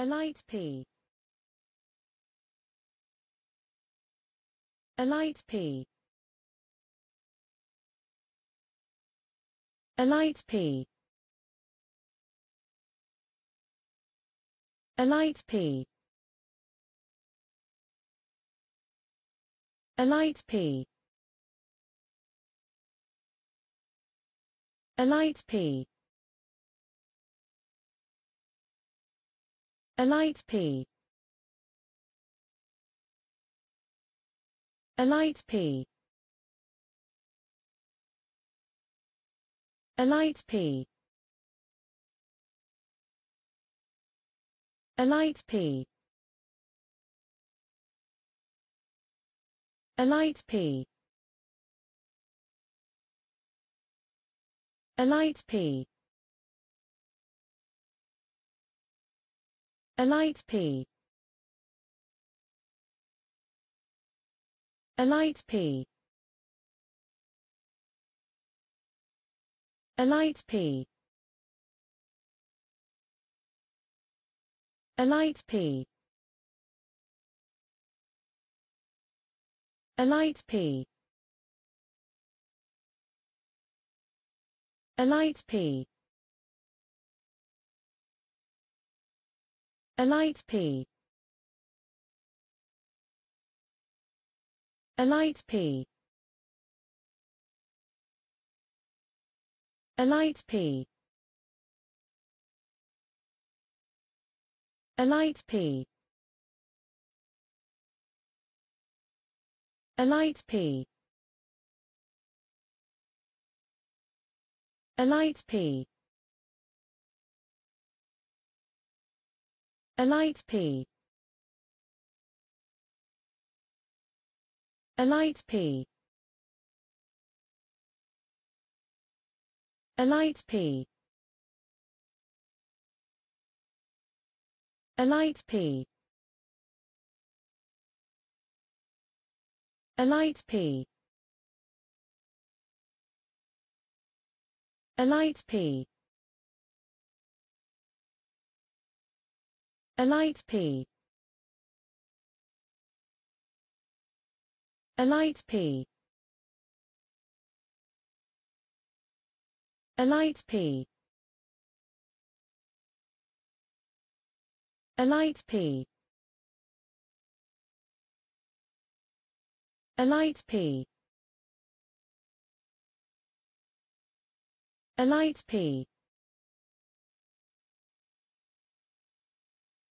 A light P. A light P. A light P. A light P. A light P. A light P. A light P A light P A light P A light P A light P A light P A light P A light P A light P A light P A light P A light P A light P A light P A light P A light P A light P A light P A light P A light P A light P A light P A light P A light P A light P A light P A light P A light P A light P A light P